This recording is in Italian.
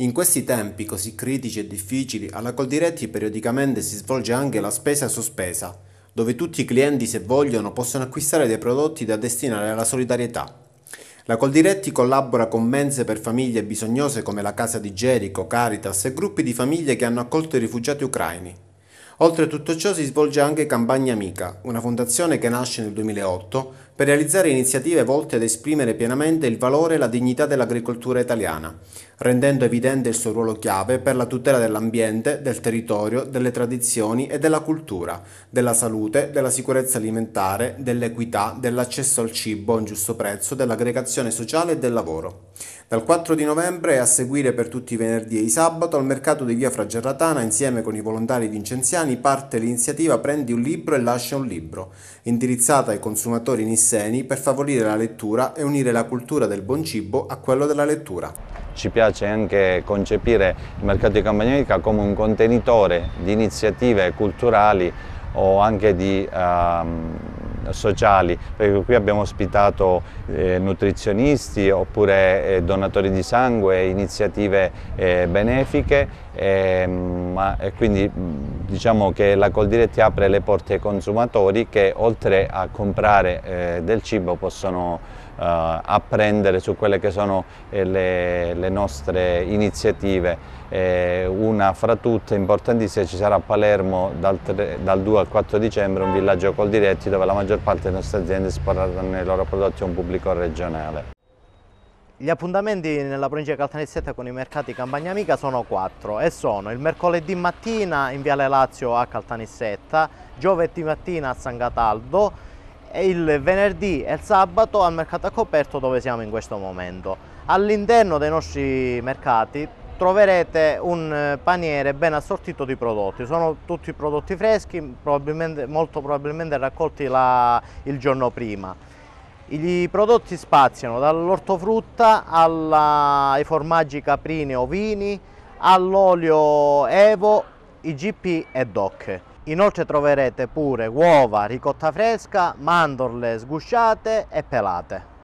In questi tempi così critici e difficili, alla Coldiretti periodicamente si svolge anche la spesa sospesa, dove tutti i clienti se vogliono possono acquistare dei prodotti da destinare alla solidarietà. La Coldiretti collabora con mense per famiglie bisognose come la Casa di Gerico, Caritas e gruppi di famiglie che hanno accolto i rifugiati ucraini. Oltre a tutto ciò si svolge anche Campagna Amica, una fondazione che nasce nel 2008 per realizzare iniziative volte ad esprimere pienamente il valore e la dignità dell'agricoltura italiana, rendendo evidente il suo ruolo chiave per la tutela dell'ambiente, del territorio, delle tradizioni e della cultura, della salute, della sicurezza alimentare, dell'equità, dell'accesso al cibo a un giusto prezzo, dell'aggregazione sociale e del lavoro. Dal 4 di novembre e a seguire per tutti i venerdì e i sabato al mercato di via Fragerratana insieme con i volontari vincenziani parte l'iniziativa Prendi un libro e lascia un libro, indirizzata ai consumatori in messeni per favorire la lettura e unire la cultura del buon cibo a quello della lettura. Ci piace anche concepire il mercato di Campagna come un contenitore di iniziative culturali o anche di, uh, sociali, perché qui abbiamo ospitato eh, nutrizionisti oppure eh, donatori di sangue, iniziative eh, benefiche, ehm, ma, quindi diciamo che la Coldiretti apre le porte ai consumatori che oltre a comprare eh, del cibo possono eh, apprendere su quelle che sono eh, le, le, nostre iniziative. Eh, una fra tutte importantissima ci sarà a Palermo dal, 3, dal, 2 al 4 dicembre un villaggio Coldiretti dove la maggior parte delle nostre aziende esporranno i loro prodotti a un pubblico regionale. Gli appuntamenti nella provincia di Caltanissetta con i mercati Campagna Amica sono quattro e sono il mercoledì mattina in Viale Lazio a Caltanissetta, giovedì mattina a San Cataldo e il venerdì e il sabato al mercato a coperto dove siamo in questo momento. All'interno dei nostri mercati troverete un eh, paniere ben assortito di prodotti, sono tutti prodotti freschi, probabilmente, molto probabilmente raccolti la, il giorno prima. I prodotti spaziano dall'ortofrutta ai formaggi caprini e ovini, all'olio Evo, IGP e DOC. Inoltre troverete pure uova, ricotta fresca, mandorle sgusciate e pelate.